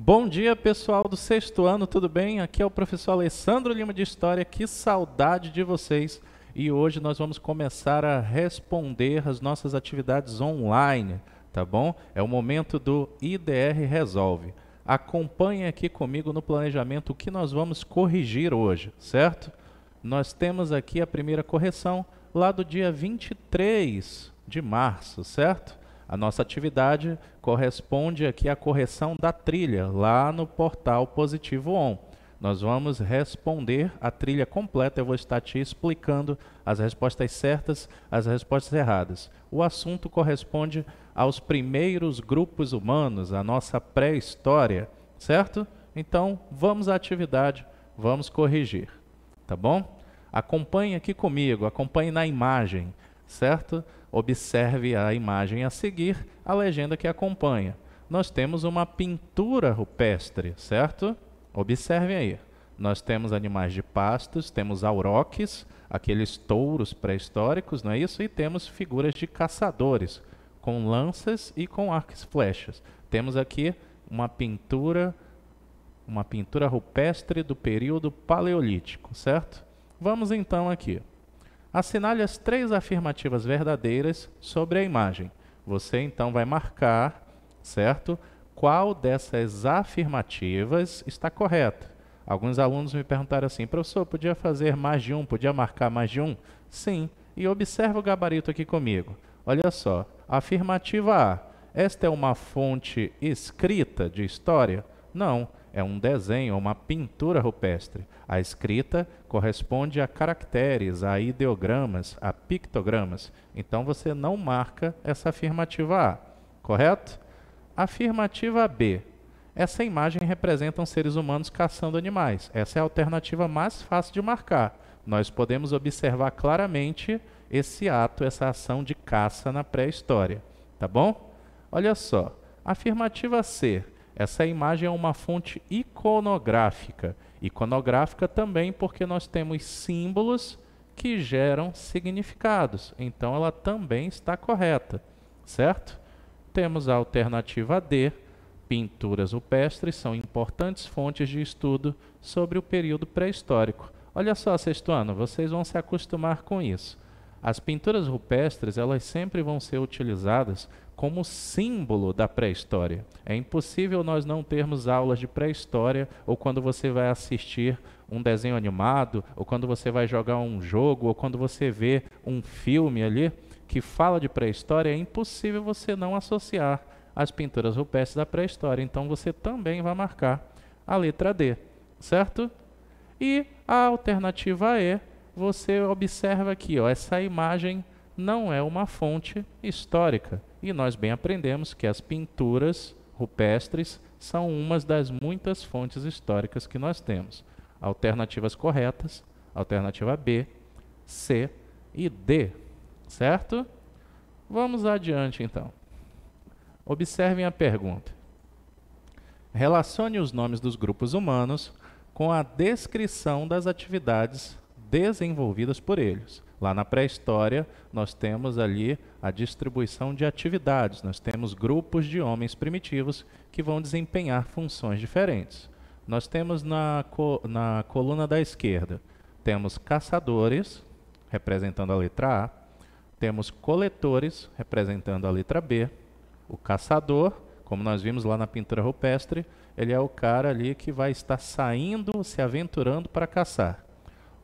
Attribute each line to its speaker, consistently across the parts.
Speaker 1: Bom dia, pessoal do sexto ano, tudo bem? Aqui é o professor Alessandro Lima de História. Que saudade de vocês! E hoje nós vamos começar a responder as nossas atividades online, tá bom? É o momento do IDR Resolve. Acompanhe aqui comigo no planejamento o que nós vamos corrigir hoje, certo? Nós temos aqui a primeira correção lá do dia 23 de março, certo? A nossa atividade corresponde aqui à correção da trilha, lá no portal Positivo On. Nós vamos responder a trilha completa, eu vou estar te explicando as respostas certas, as respostas erradas. O assunto corresponde aos primeiros grupos humanos, a nossa pré-história, certo? Então, vamos à atividade, vamos corrigir, tá bom? Acompanhe aqui comigo, acompanhe na imagem certo? Observe a imagem a seguir, a legenda que acompanha. Nós temos uma pintura rupestre, certo? Observe aí. Nós temos animais de pastos, temos auroques, aqueles touros pré-históricos, não é isso? E temos figuras de caçadores, com lanças e com arcos e flechas. Temos aqui uma pintura, uma pintura rupestre do período paleolítico, certo? Vamos então aqui. Assinale as três afirmativas verdadeiras sobre a imagem. Você então vai marcar, certo? Qual dessas afirmativas está correta? Alguns alunos me perguntaram assim, professor, podia fazer mais de um? Podia marcar mais de um? Sim. E observa o gabarito aqui comigo. Olha só. Afirmativa A. Esta é uma fonte escrita de história? Não é um desenho, uma pintura rupestre. A escrita corresponde a caracteres, a ideogramas, a pictogramas. Então você não marca essa afirmativa A, correto? Afirmativa B. Essa imagem representa seres humanos caçando animais. Essa é a alternativa mais fácil de marcar. Nós podemos observar claramente esse ato, essa ação de caça na pré-história, tá bom? Olha só, afirmativa C essa imagem é uma fonte iconográfica. Iconográfica também porque nós temos símbolos que geram significados. Então ela também está correta, certo? Temos a alternativa D. Pinturas rupestres são importantes fontes de estudo sobre o período pré-histórico. Olha só, sexto ano, vocês vão se acostumar com isso. As pinturas rupestres, elas sempre vão ser utilizadas como símbolo da pré-história. É impossível nós não termos aulas de pré-história ou quando você vai assistir um desenho animado, ou quando você vai jogar um jogo, ou quando você vê um filme ali que fala de pré-história, é impossível você não associar as pinturas rupestres da pré-história. Então você também vai marcar a letra D, certo? E a alternativa E, você observa aqui, ó, essa imagem não é uma fonte histórica. E nós bem aprendemos que as pinturas rupestres são uma das muitas fontes históricas que nós temos. Alternativas corretas, alternativa B, C e D, certo? Vamos adiante então. Observem a pergunta. Relacione os nomes dos grupos humanos com a descrição das atividades desenvolvidas por eles. Lá na pré-história, nós temos ali a distribuição de atividades, nós temos grupos de homens primitivos que vão desempenhar funções diferentes. Nós temos na, co na coluna da esquerda, temos caçadores, representando a letra A, temos coletores, representando a letra B, o caçador, como nós vimos lá na pintura rupestre, ele é o cara ali que vai estar saindo, se aventurando para caçar.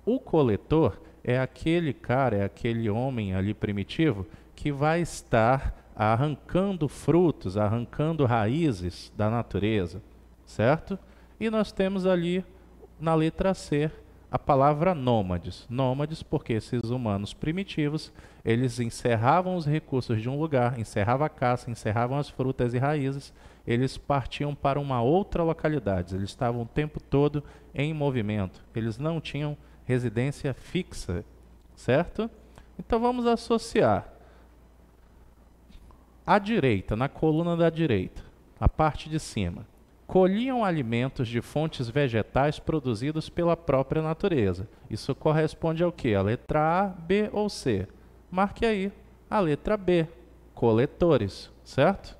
Speaker 1: O coletor é aquele cara, é aquele homem ali primitivo que vai estar arrancando frutos, arrancando raízes da natureza, certo? E nós temos ali na letra C a palavra nômades. Nômades porque esses humanos primitivos, eles encerravam os recursos de um lugar, encerravam a caça, encerravam as frutas e raízes, eles partiam para uma outra localidade. Eles estavam o tempo todo em movimento. Eles não tinham residência fixa, certo? Então vamos associar à direita, na coluna da direita, a parte de cima. Colhiam alimentos de fontes vegetais produzidos pela própria natureza. Isso corresponde ao que? A letra A, B ou C? Marque aí a letra B, coletores, certo?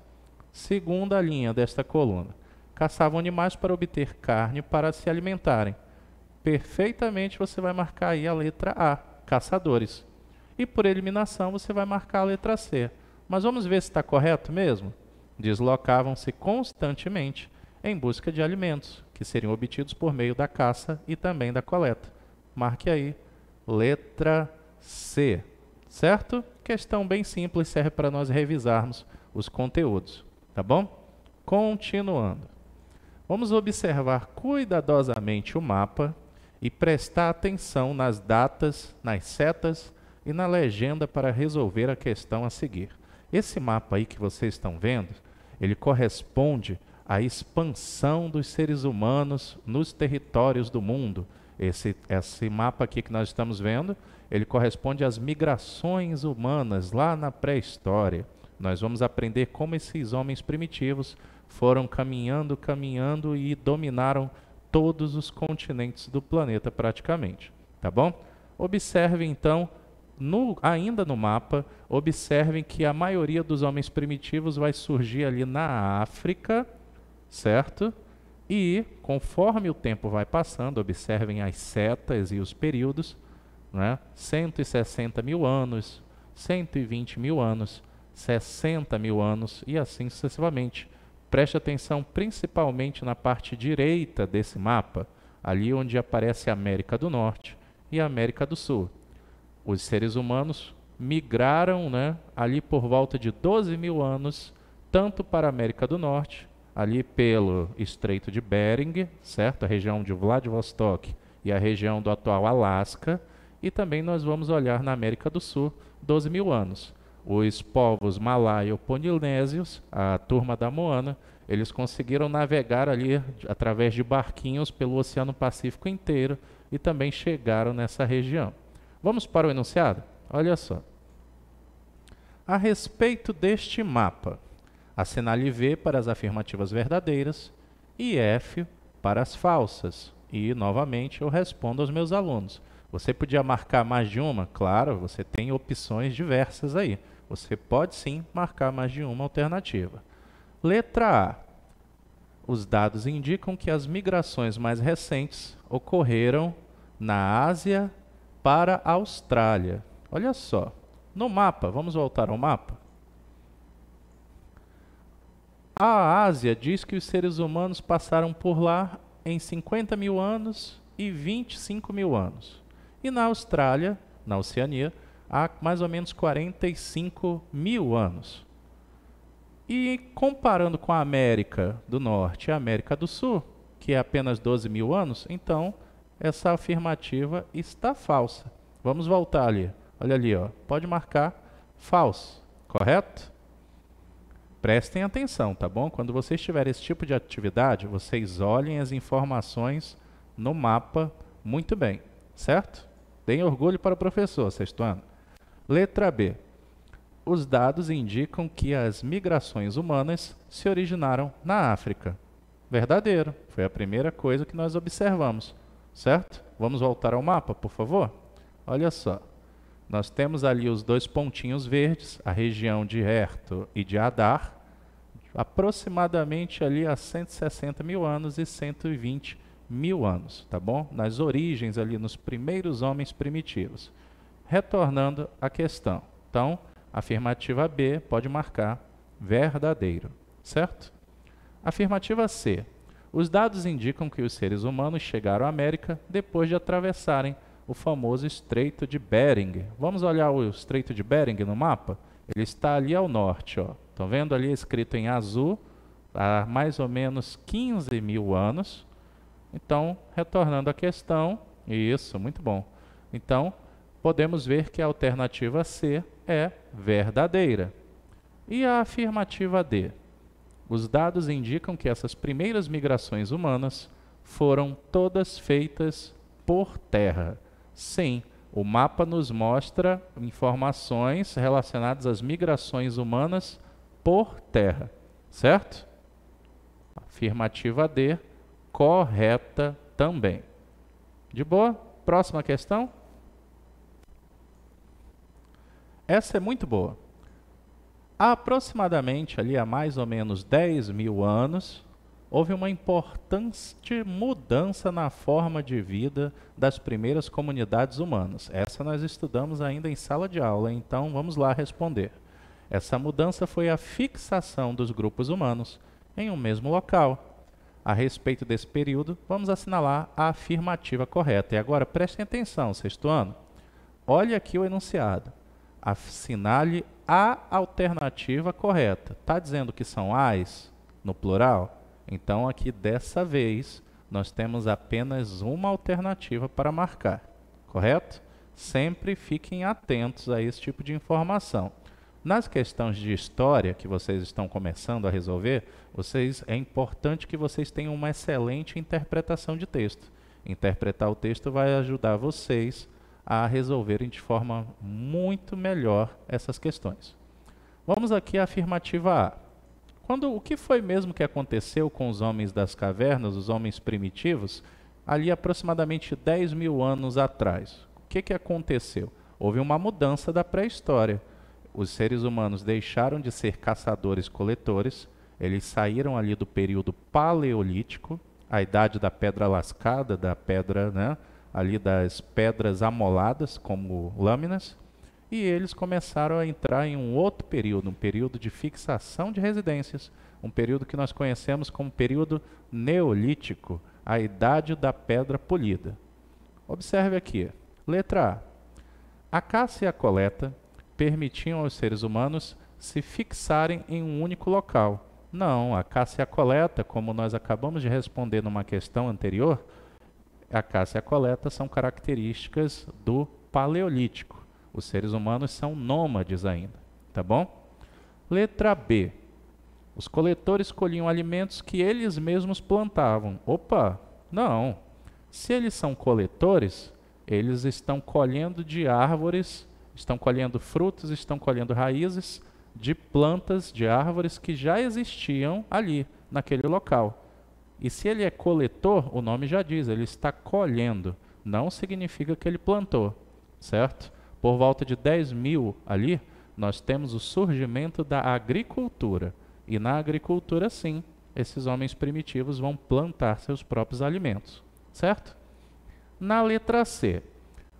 Speaker 1: Segunda linha desta coluna. Caçavam animais para obter carne para se alimentarem perfeitamente, você vai marcar aí a letra A, caçadores. E por eliminação, você vai marcar a letra C. Mas vamos ver se está correto mesmo? Deslocavam-se constantemente em busca de alimentos, que seriam obtidos por meio da caça e também da coleta. Marque aí, letra C. Certo? Questão bem simples, serve para nós revisarmos os conteúdos, tá bom? Continuando. Vamos observar cuidadosamente o mapa e prestar atenção nas datas, nas setas e na legenda para resolver a questão a seguir. Esse mapa aí que vocês estão vendo, ele corresponde à expansão dos seres humanos nos territórios do mundo. Esse, esse mapa aqui que nós estamos vendo, ele corresponde às migrações humanas lá na pré-história. Nós vamos aprender como esses homens primitivos foram caminhando, caminhando e dominaram todos os continentes do planeta praticamente, tá bom? Observe então, no, ainda no mapa, observem que a maioria dos homens primitivos vai surgir ali na África, certo? E conforme o tempo vai passando, observem as setas e os períodos, né? 160 mil anos, 120 mil anos, 60 mil anos e assim sucessivamente. Preste atenção principalmente na parte direita desse mapa, ali onde aparece a América do Norte e a América do Sul. Os seres humanos migraram né, ali por volta de 12 mil anos, tanto para a América do Norte, ali pelo Estreito de Bering, certo? a região de Vladivostok e a região do atual Alasca, e também nós vamos olhar na América do Sul 12 mil anos os povos malaio-polinésios, a turma da Moana, eles conseguiram navegar ali através de barquinhos pelo Oceano Pacífico inteiro e também chegaram nessa região. Vamos para o enunciado? Olha só. A respeito deste mapa, assinale V para as afirmativas verdadeiras e F para as falsas. E, novamente, eu respondo aos meus alunos. Você podia marcar mais de uma? Claro, você tem opções diversas aí. Você pode sim marcar mais de uma alternativa. Letra A. Os dados indicam que as migrações mais recentes ocorreram na Ásia para a Austrália. Olha só. No mapa, vamos voltar ao mapa. A Ásia diz que os seres humanos passaram por lá em 50 mil anos e 25 mil anos. E na Austrália, na Oceania, há mais ou menos 45 mil anos. E comparando com a América do Norte e a América do Sul, que é apenas 12 mil anos, então essa afirmativa está falsa. Vamos voltar ali. Olha ali, ó. pode marcar falso, correto? Prestem atenção, tá bom? Quando vocês tiverem esse tipo de atividade, vocês olhem as informações no mapa muito bem, certo? Deem orgulho para o professor, sexto ano. Letra B. Os dados indicam que as migrações humanas se originaram na África. Verdadeiro. Foi a primeira coisa que nós observamos, certo? Vamos voltar ao mapa, por favor? Olha só. Nós temos ali os dois pontinhos verdes, a região de Herto e de Adar, aproximadamente ali há 160 mil anos e 120 mil anos, tá bom? Nas origens ali, nos primeiros homens primitivos retornando à questão. Então, afirmativa B pode marcar verdadeiro, certo? Afirmativa C. Os dados indicam que os seres humanos chegaram à América depois de atravessarem o famoso Estreito de Bering. Vamos olhar o Estreito de Bering no mapa? Ele está ali ao norte, ó. Estão vendo ali escrito em azul, há mais ou menos 15 mil anos. Então, retornando à questão, isso, muito bom. Então, podemos ver que a alternativa C é verdadeira. E a afirmativa D? Os dados indicam que essas primeiras migrações humanas foram todas feitas por terra. Sim, o mapa nos mostra informações relacionadas às migrações humanas por terra, certo? Afirmativa D, correta também. De boa? Próxima questão? Essa é muito boa. Há aproximadamente ali há mais ou menos 10 mil anos, houve uma importante mudança na forma de vida das primeiras comunidades humanas. Essa nós estudamos ainda em sala de aula, então vamos lá responder. Essa mudança foi a fixação dos grupos humanos em um mesmo local. A respeito desse período, vamos assinalar a afirmativa correta. E agora prestem atenção, sexto ano. Olha aqui o enunciado assinale a alternativa correta. Está dizendo que são as no plural? Então, aqui dessa vez, nós temos apenas uma alternativa para marcar, correto? Sempre fiquem atentos a esse tipo de informação. Nas questões de história que vocês estão começando a resolver, vocês, é importante que vocês tenham uma excelente interpretação de texto. Interpretar o texto vai ajudar vocês a resolverem de forma muito melhor essas questões. Vamos aqui à afirmativa A. Quando o que foi mesmo que aconteceu com os homens das cavernas, os homens primitivos, ali aproximadamente 10 mil anos atrás? O que, que aconteceu? Houve uma mudança da pré-história. Os seres humanos deixaram de ser caçadores-coletores, eles saíram ali do período paleolítico, a idade da pedra lascada, da pedra, né, ali das pedras amoladas como lâminas, e eles começaram a entrar em um outro período, um período de fixação de residências, um período que nós conhecemos como período neolítico, a idade da pedra polida. Observe aqui, letra A. A caça e a coleta permitiam aos seres humanos se fixarem em um único local. Não, a caça e a coleta, como nós acabamos de responder numa questão anterior, a caça e a coleta são características do Paleolítico. Os seres humanos são nômades ainda, tá bom? Letra B. Os coletores colhiam alimentos que eles mesmos plantavam. Opa, não. Se eles são coletores, eles estão colhendo de árvores, estão colhendo frutos, estão colhendo raízes de plantas, de árvores que já existiam ali, naquele local. E se ele é coletor, o nome já diz, ele está colhendo. Não significa que ele plantou, certo? Por volta de 10 mil ali, nós temos o surgimento da agricultura. E na agricultura, sim, esses homens primitivos vão plantar seus próprios alimentos, certo? Na letra C,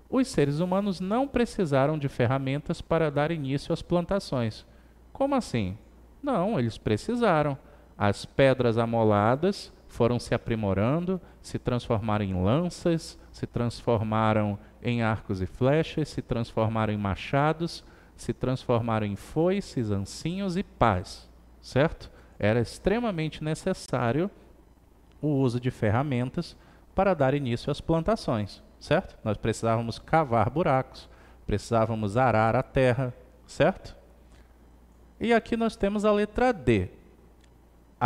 Speaker 1: os seres humanos não precisaram de ferramentas para dar início às plantações. Como assim? Não, eles precisaram. As pedras amoladas foram se aprimorando, se transformaram em lanças, se transformaram em arcos e flechas, se transformaram em machados, se transformaram em foices, ancinhos e pás, certo? Era extremamente necessário o uso de ferramentas para dar início às plantações, certo? Nós precisávamos cavar buracos, precisávamos arar a terra, certo? E aqui nós temos a letra D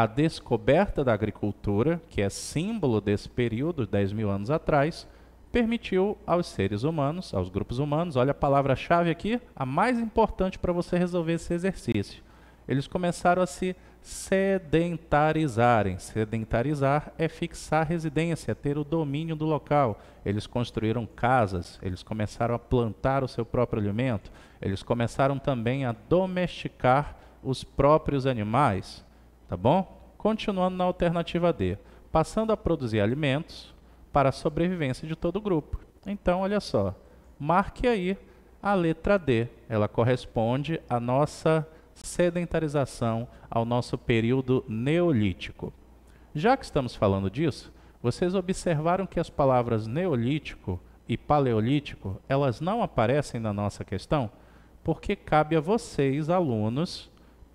Speaker 1: a descoberta da agricultura, que é símbolo desse período, 10 mil anos atrás, permitiu aos seres humanos, aos grupos humanos, olha a palavra-chave aqui, a mais importante para você resolver esse exercício. Eles começaram a se sedentarizarem. Sedentarizar é fixar residência, é ter o domínio do local. Eles construíram casas, eles começaram a plantar o seu próprio alimento, eles começaram também a domesticar os próprios animais. Tá bom? Continuando na alternativa D, passando a produzir alimentos para a sobrevivência de todo o grupo. Então, olha só, marque aí a letra D. Ela corresponde à nossa sedentarização, ao nosso período neolítico. Já que estamos falando disso, vocês observaram que as palavras neolítico e paleolítico, elas não aparecem na nossa questão, porque cabe a vocês, alunos,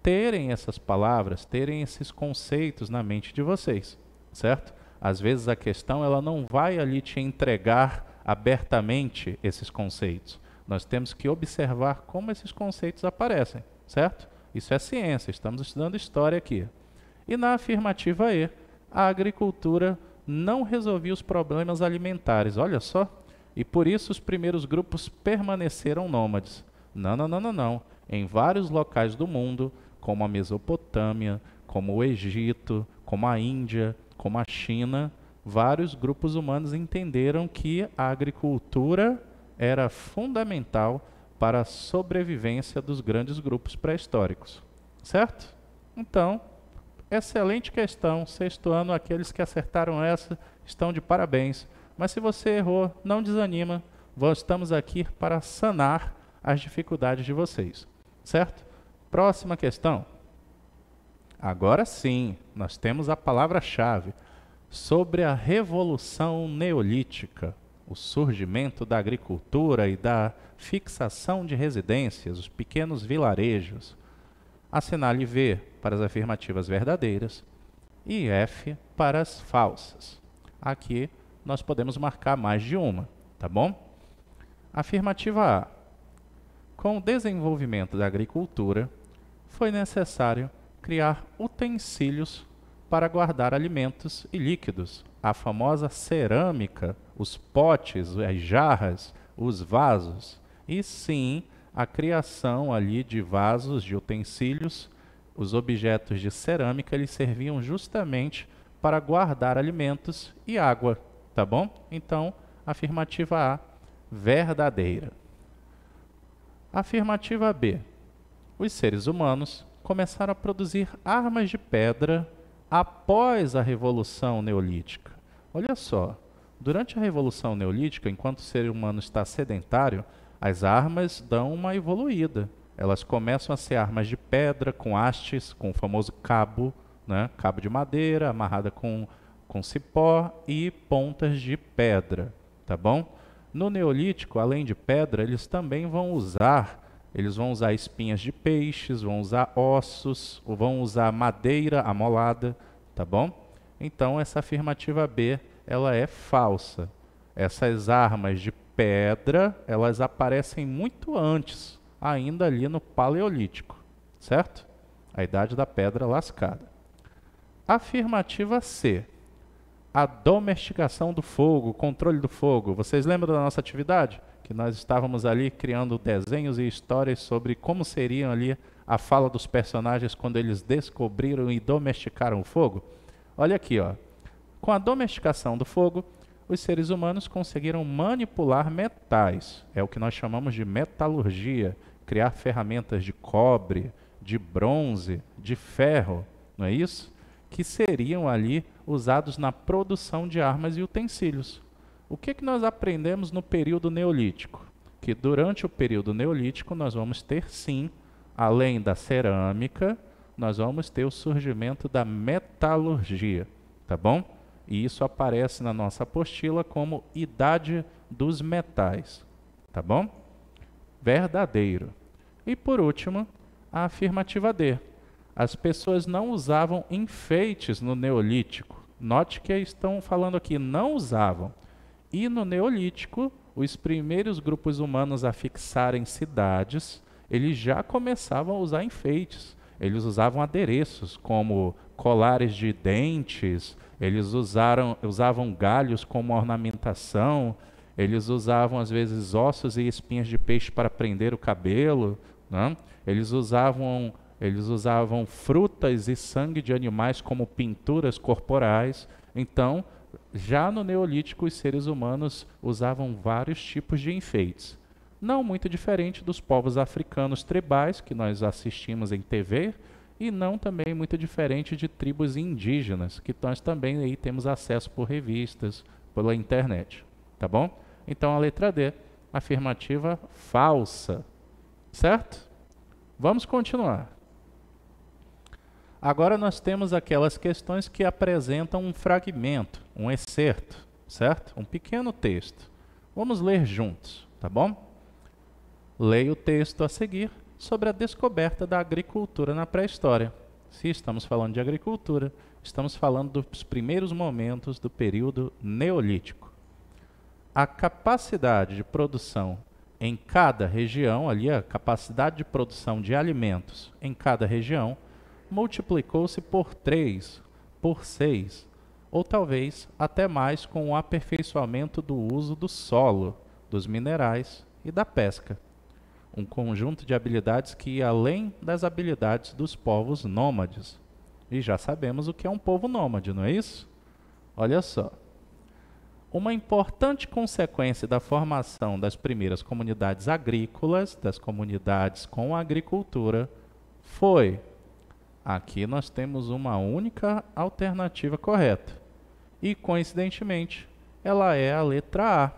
Speaker 1: terem essas palavras, terem esses conceitos na mente de vocês, certo? Às vezes a questão ela não vai ali te entregar abertamente esses conceitos. Nós temos que observar como esses conceitos aparecem, certo? Isso é ciência, estamos estudando história aqui. E na afirmativa E, a agricultura não resolvia os problemas alimentares, olha só. E por isso os primeiros grupos permaneceram nômades. Não, não, não, não, não. Em vários locais do mundo, como a Mesopotâmia, como o Egito, como a Índia, como a China, vários grupos humanos entenderam que a agricultura era fundamental para a sobrevivência dos grandes grupos pré-históricos. Certo? Então, excelente questão. Sexto ano, aqueles que acertaram essa estão de parabéns. Mas se você errou, não desanima. Nós estamos aqui para sanar as dificuldades de vocês. Certo? Próxima questão. Agora sim, nós temos a palavra-chave sobre a Revolução Neolítica, o surgimento da agricultura e da fixação de residências, os pequenos vilarejos. Assinale V para as afirmativas verdadeiras e F para as falsas. Aqui nós podemos marcar mais de uma, tá bom? Afirmativa A. Com o desenvolvimento da agricultura, foi necessário criar utensílios para guardar alimentos e líquidos. A famosa cerâmica, os potes, as jarras, os vasos. E sim, a criação ali de vasos, de utensílios, os objetos de cerâmica, eles serviam justamente para guardar alimentos e água, tá bom? Então, afirmativa A, verdadeira. Afirmativa B os seres humanos começaram a produzir armas de pedra após a Revolução Neolítica. Olha só, durante a Revolução Neolítica, enquanto o ser humano está sedentário, as armas dão uma evoluída. Elas começam a ser armas de pedra, com hastes, com o famoso cabo, né? cabo de madeira, amarrada com, com cipó e pontas de pedra, tá bom? No Neolítico, além de pedra, eles também vão usar eles vão usar espinhas de peixes, vão usar ossos, ou vão usar madeira amolada, tá bom? Então essa afirmativa B, ela é falsa. Essas armas de pedra, elas aparecem muito antes, ainda ali no paleolítico, certo? A idade da pedra lascada. Afirmativa C. A domesticação do fogo, o controle do fogo. Vocês lembram da nossa atividade? que nós estávamos ali criando desenhos e histórias sobre como seriam ali a fala dos personagens quando eles descobriram e domesticaram o fogo. Olha aqui, ó. Com a domesticação do fogo, os seres humanos conseguiram manipular metais. É o que nós chamamos de metalurgia, criar ferramentas de cobre, de bronze, de ferro, não é isso? Que seriam ali usados na produção de armas e utensílios. O que, é que nós aprendemos no período neolítico? Que durante o período neolítico nós vamos ter sim, além da cerâmica, nós vamos ter o surgimento da metalurgia, tá bom? E isso aparece na nossa apostila como idade dos metais, tá bom? Verdadeiro. E por último, a afirmativa D. As pessoas não usavam enfeites no neolítico. Note que estão falando aqui não usavam. E no Neolítico, os primeiros grupos humanos a fixarem cidades, eles já começavam a usar enfeites. Eles usavam adereços como colares de dentes, eles usaram, usavam galhos como ornamentação, eles usavam às vezes ossos e espinhas de peixe para prender o cabelo, né? eles usavam eles usavam frutas e sangue de animais como pinturas corporais. Então, já no Neolítico, os seres humanos usavam vários tipos de enfeites, não muito diferente dos povos africanos tribais que nós assistimos em TV, e não também muito diferente de tribos indígenas, que nós também aí temos acesso por revistas, pela internet, tá bom? Então a letra D, afirmativa falsa, certo? Vamos continuar. Agora nós temos aquelas questões que apresentam um fragmento, um excerto, certo? Um pequeno texto. Vamos ler juntos, tá bom? Leia o texto a seguir sobre a descoberta da agricultura na pré-história. Se estamos falando de agricultura, estamos falando dos primeiros momentos do período neolítico. A capacidade de produção em cada região, ali a capacidade de produção de alimentos em cada região, multiplicou-se por três, por seis, ou talvez até mais com o aperfeiçoamento do uso do solo, dos minerais e da pesca. Um conjunto de habilidades que ia além das habilidades dos povos nômades. E já sabemos o que é um povo nômade, não é isso? Olha só. Uma importante consequência da formação das primeiras comunidades agrícolas, das comunidades com agricultura, foi Aqui nós temos uma única alternativa correta. E, coincidentemente, ela é a letra A,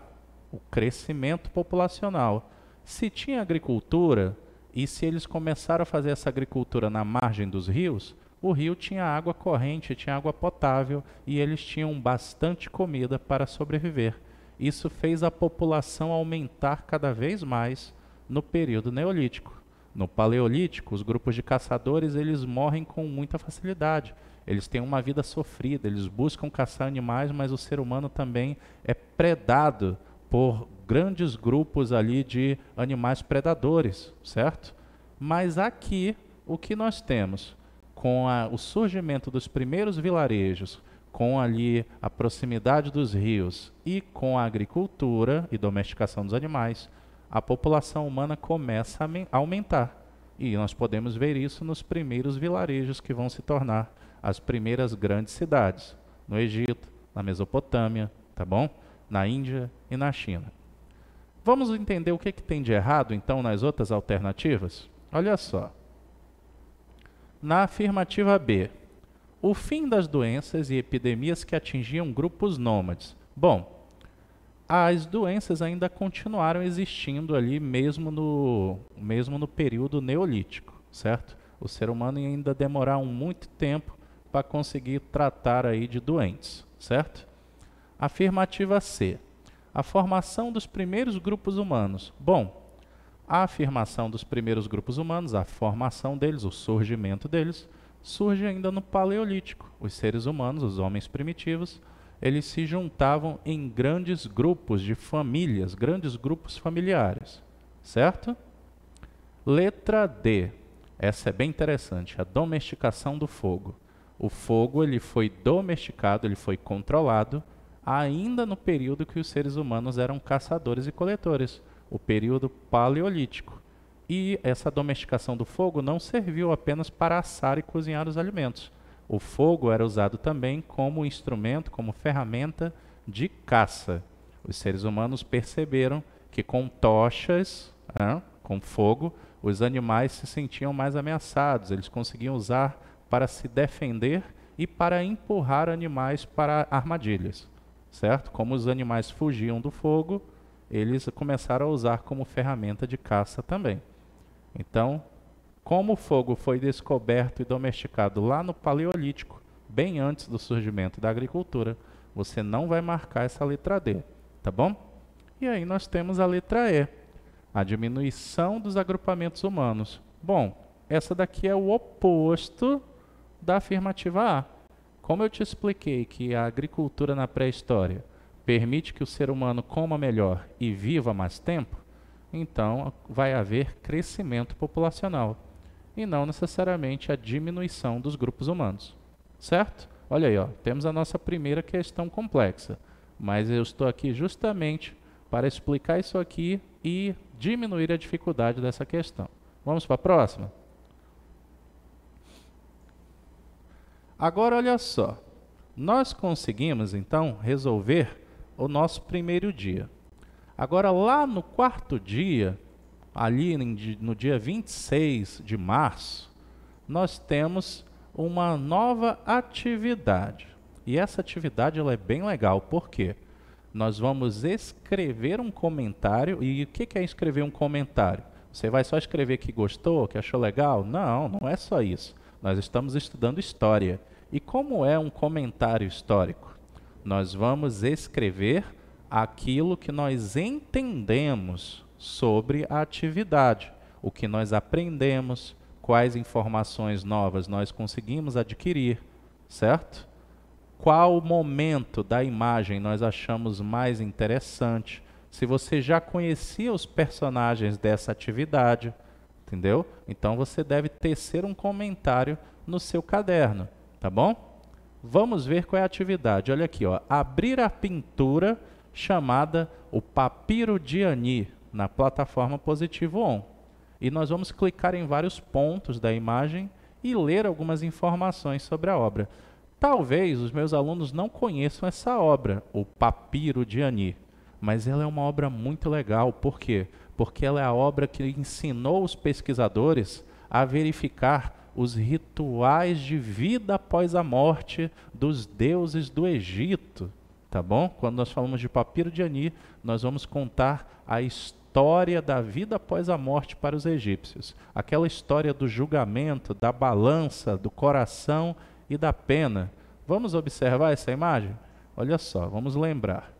Speaker 1: o crescimento populacional. Se tinha agricultura e se eles começaram a fazer essa agricultura na margem dos rios, o rio tinha água corrente, tinha água potável e eles tinham bastante comida para sobreviver. Isso fez a população aumentar cada vez mais no período neolítico. No Paleolítico, os grupos de caçadores eles morrem com muita facilidade. Eles têm uma vida sofrida, eles buscam caçar animais, mas o ser humano também é predado por grandes grupos ali de animais predadores, certo? Mas aqui o que nós temos com a, o surgimento dos primeiros vilarejos, com ali a proximidade dos rios e com a agricultura e domesticação dos animais, a população humana começa a aumentar. E nós podemos ver isso nos primeiros vilarejos que vão se tornar as primeiras grandes cidades, no Egito, na Mesopotâmia, tá bom? Na Índia e na China. Vamos entender o que, que tem de errado então nas outras alternativas? Olha só. Na afirmativa B, o fim das doenças e epidemias que atingiam grupos nômades. Bom, as doenças ainda continuaram existindo ali mesmo no mesmo no período neolítico, certo? O ser humano ainda demorar um muito tempo para conseguir tratar aí de doentes, certo? Afirmativa C. A formação dos primeiros grupos humanos. Bom, a afirmação dos primeiros grupos humanos, a formação deles, o surgimento deles, surge ainda no Paleolítico. Os seres humanos, os homens primitivos, eles se juntavam em grandes grupos de famílias, grandes grupos familiares, certo? Letra D. Essa é bem interessante, a domesticação do fogo. O fogo ele foi domesticado, ele foi controlado ainda no período que os seres humanos eram caçadores e coletores, o período paleolítico. E essa domesticação do fogo não serviu apenas para assar e cozinhar os alimentos, o fogo era usado também como instrumento, como ferramenta de caça. Os seres humanos perceberam que com tochas, né, com fogo, os animais se sentiam mais ameaçados. Eles conseguiam usar para se defender e para empurrar animais para armadilhas, certo? Como os animais fugiam do fogo, eles começaram a usar como ferramenta de caça também. Então, como o fogo foi descoberto e domesticado lá no Paleolítico, bem antes do surgimento da agricultura, você não vai marcar essa letra D, tá bom? E aí nós temos a letra E, a diminuição dos agrupamentos humanos. Bom, essa daqui é o oposto da afirmativa A. Como eu te expliquei que a agricultura na pré-história permite que o ser humano coma melhor e viva mais tempo, então vai haver crescimento populacional e não necessariamente a diminuição dos grupos humanos. Certo? Olha aí, ó, temos a nossa primeira questão complexa, mas eu estou aqui justamente para explicar isso aqui e diminuir a dificuldade dessa questão. Vamos para a próxima? Agora, olha só. Nós conseguimos, então, resolver o nosso primeiro dia. Agora, lá no quarto dia, ali no dia 26 de março, nós temos uma nova atividade. E essa atividade ela é bem legal, por quê? Nós vamos escrever um comentário. E o que é escrever um comentário? Você vai só escrever que gostou, que achou legal? Não, não é só isso. Nós estamos estudando história. E como é um comentário histórico? Nós vamos escrever aquilo que nós entendemos sobre a atividade, o que nós aprendemos, quais informações novas nós conseguimos adquirir, certo? Qual momento da imagem nós achamos mais interessante? Se você já conhecia os personagens dessa atividade, entendeu? Então você deve tecer um comentário no seu caderno, tá bom? Vamos ver qual é a atividade. Olha aqui, ó, abrir a pintura chamada o papiro de Ani na plataforma Positivo On. E nós vamos clicar em vários pontos da imagem e ler algumas informações sobre a obra. Talvez os meus alunos não conheçam essa obra, o Papiro de Ani, mas ela é uma obra muito legal. Por quê? Porque ela é a obra que ensinou os pesquisadores a verificar os rituais de vida após a morte dos deuses do Egito tá bom? Quando nós falamos de papiro de Ani, nós vamos contar a história da vida após a morte para os egípcios. Aquela história do julgamento, da balança, do coração e da pena. Vamos observar essa imagem? Olha só, vamos lembrar.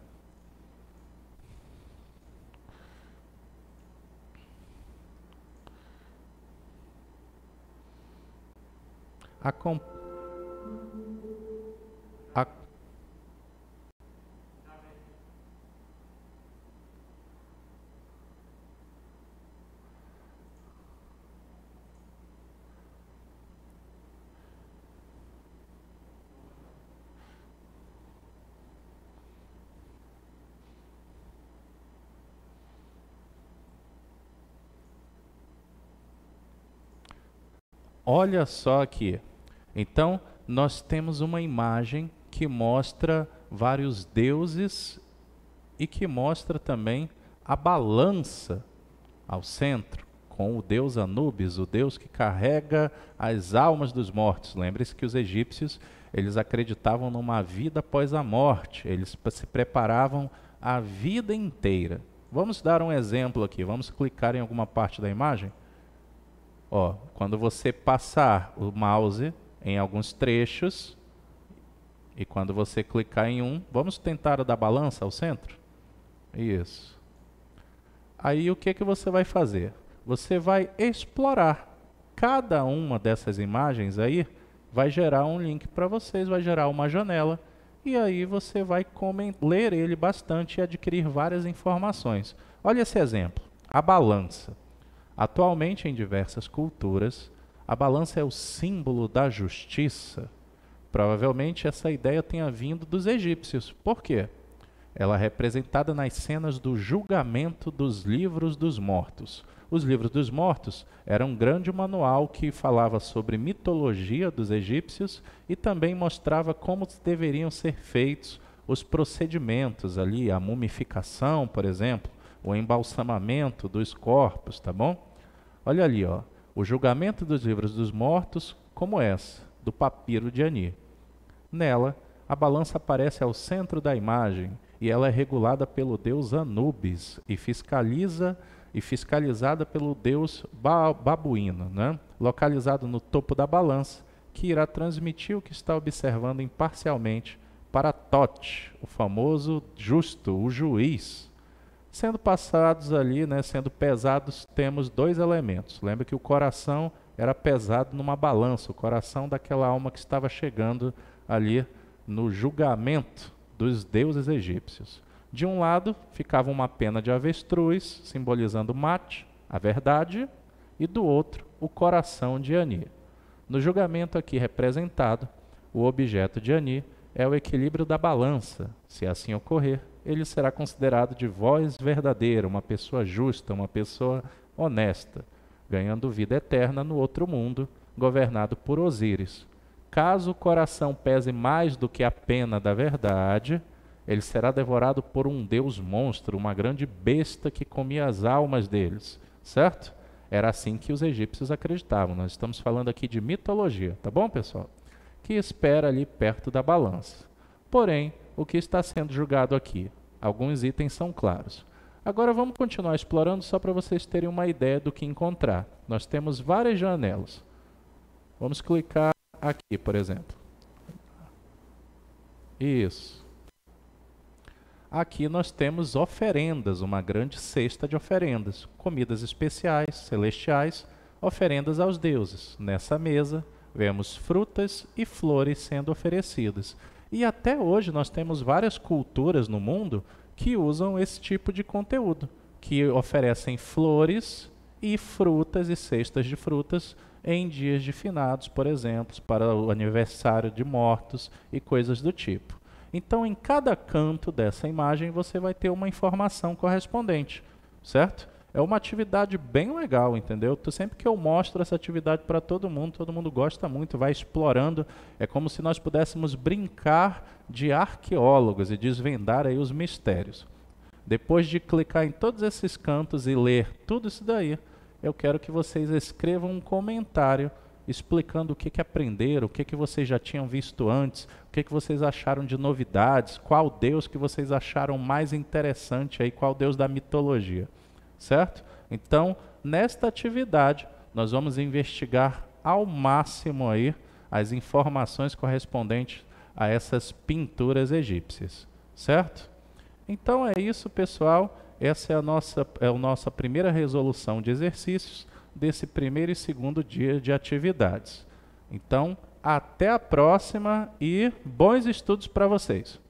Speaker 1: Acompanhe Olha só aqui. Então, nós temos uma imagem que mostra vários deuses e que mostra também a balança ao centro, com o deus Anubis, o deus que carrega as almas dos mortos. Lembre-se que os egípcios, eles acreditavam numa vida após a morte, eles se preparavam a vida inteira. Vamos dar um exemplo aqui, vamos clicar em alguma parte da imagem? Ó, quando você passar o mouse em alguns trechos e quando você clicar em um, vamos tentar dar balança ao centro? Isso. Aí o que que você vai fazer? Você vai explorar cada uma dessas imagens aí vai gerar um link para vocês, vai gerar uma janela e aí você vai ler ele bastante e adquirir várias informações. Olha esse exemplo, a balança. Atualmente, em diversas culturas, a balança é o símbolo da justiça. Provavelmente essa ideia tenha vindo dos egípcios. Por quê? Ela é representada nas cenas do julgamento dos livros dos mortos. Os livros dos mortos eram um grande manual que falava sobre mitologia dos egípcios e também mostrava como deveriam ser feitos os procedimentos ali, a mumificação, por exemplo o embalsamamento dos corpos, tá bom? Olha ali, ó, o julgamento dos livros dos mortos, como essa, do papiro de Ani. Nela, a balança aparece ao centro da imagem e ela é regulada pelo deus Anubis e fiscaliza e fiscalizada pelo deus ba né? localizado no topo da balança, que irá transmitir o que está observando imparcialmente para Tote, o famoso justo, o juiz, Sendo passados ali, né, sendo pesados, temos dois elementos. Lembra que o coração era pesado numa balança, o coração daquela alma que estava chegando ali no julgamento dos deuses egípcios. De um lado ficava uma pena de avestruz, simbolizando mate, a verdade, e do outro o coração de Ani. No julgamento aqui representado, o objeto de Ani é o equilíbrio da balança, se assim ocorrer, ele será considerado de voz verdadeira, uma pessoa justa, uma pessoa honesta, ganhando vida eterna no outro mundo, governado por Osíris. Caso o coração pese mais do que a pena da verdade, ele será devorado por um deus monstro, uma grande besta que comia as almas deles, certo? Era assim que os egípcios acreditavam. Nós estamos falando aqui de mitologia, tá bom, pessoal? Que espera ali perto da balança. Porém, o que está sendo julgado aqui. Alguns itens são claros. Agora vamos continuar explorando só para vocês terem uma ideia do que encontrar. Nós temos várias janelas. Vamos clicar aqui, por exemplo. Isso. Aqui nós temos oferendas, uma grande cesta de oferendas, comidas especiais, celestiais, oferendas aos deuses. Nessa mesa, vemos frutas e flores sendo oferecidas. E até hoje nós temos várias culturas no mundo que usam esse tipo de conteúdo, que oferecem flores e frutas e cestas de frutas em dias de finados, por exemplo, para o aniversário de mortos e coisas do tipo. Então, em cada canto dessa imagem, você vai ter uma informação correspondente, certo? é uma atividade bem legal, entendeu? Sempre que eu mostro essa atividade para todo mundo, todo mundo gosta muito, vai explorando. É como se nós pudéssemos brincar de arqueólogos e desvendar aí os mistérios. Depois de clicar em todos esses cantos e ler tudo isso daí, eu quero que vocês escrevam um comentário explicando o que, que aprenderam, o que, que vocês já tinham visto antes, o que, que vocês acharam de novidades, qual Deus que vocês acharam mais interessante aí, qual Deus da mitologia certo? Então, nesta atividade, nós vamos investigar ao máximo aí as informações correspondentes a essas pinturas egípcias, certo? Então é isso, pessoal. Essa é a nossa, é a nossa primeira resolução de exercícios desse primeiro e segundo dia de atividades. Então, até a próxima e bons estudos para vocês!